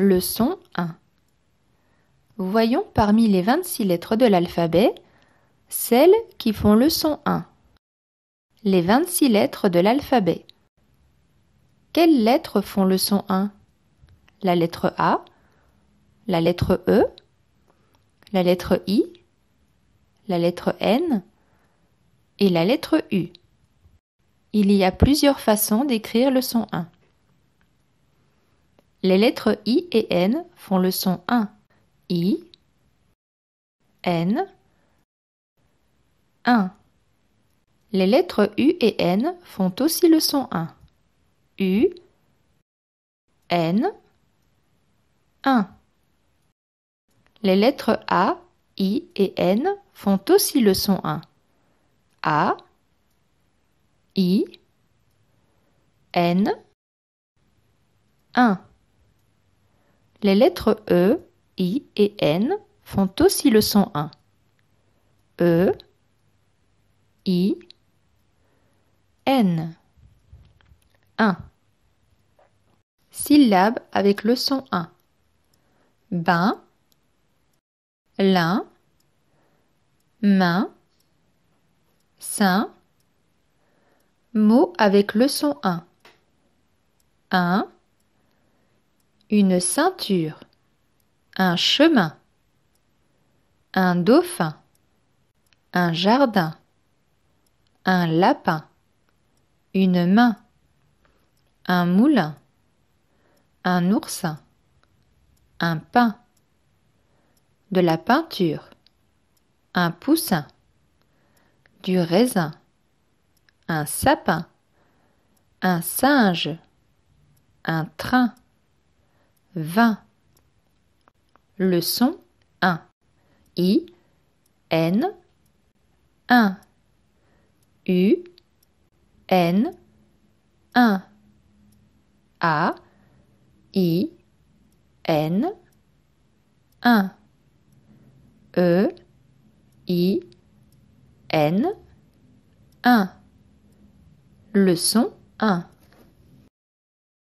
Leçon 1 Voyons parmi les 26 lettres de l'alphabet celles qui font le son 1. Les 26 lettres de l'alphabet. Quelles lettres font le son 1 La lettre A, la lettre E, la lettre I, la lettre N et la lettre U. Il y a plusieurs façons d'écrire le son 1. Les lettres I et N font le son 1. I, N, 1. Les lettres U et N font aussi le son 1. U, N, 1. Les lettres A, I et N font aussi le son 1. A, I, N, 1. Les lettres E, I et N font aussi le son 1. E, I, N. 1. Syllabe avec le son 1. Bain, lin, main, sein. Mot avec le son 1. 1 une ceinture, un chemin, un dauphin, un jardin, un lapin, une main, un moulin, un oursin, un pain, de la peinture, un poussin, du raisin, un sapin, un singe, un train. 20. Leçon 1. I, N, 1. U, N, 1. A, I, N, 1. E, I, N, 1. Leçon 1.